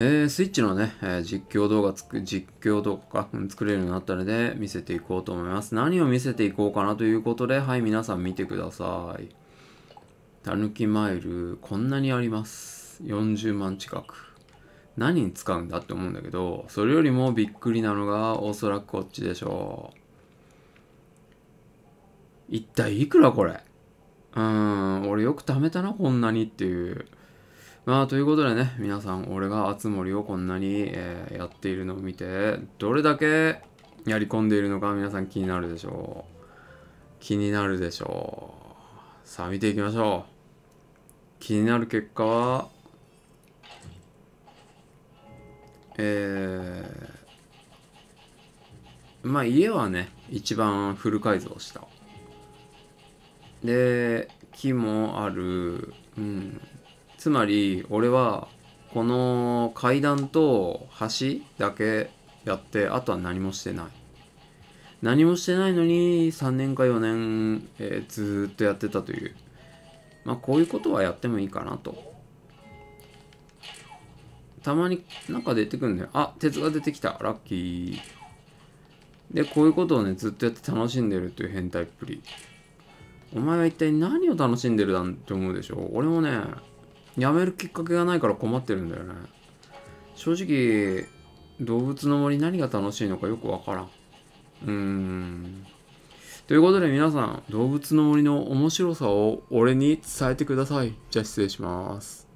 えー、スイッチのね、えー、実況動画つく、実況動画か、うん、作れるようになったので、見せていこうと思います。何を見せていこうかなということで、はい、皆さん見てください。たぬきマイル、こんなにあります。40万近く。何に使うんだって思うんだけど、それよりもびっくりなのが、おそらくこっちでしょう。一体いくらこれうーん、俺よく貯めたな、こんなにっていう。まあ、ということでね、皆さん、俺が熱森をこんなに、えー、やっているのを見て、どれだけやり込んでいるのか皆さん気になるでしょう。気になるでしょう。さあ、見ていきましょう。気になる結果は、えー、まあ家はね、一番フル改造した。で、木もある、うん、つまり俺はこの階段と橋だけやってあとは何もしてない何もしてないのに3年か4年、えー、ずっとやってたというまあこういうことはやってもいいかなとたまになんか出てくるんだよあ鉄が出てきたラッキーでこういうことをねずっとやって楽しんでるという変態っぷりお前は一体何を楽しんでるなんて思うでしょ俺もねやめるきっかけがないから困ってるんだよね正直動物の森何が楽しいのかよくわからんうーんということで皆さん動物の森の面白さを俺に伝えてくださいじゃあ失礼します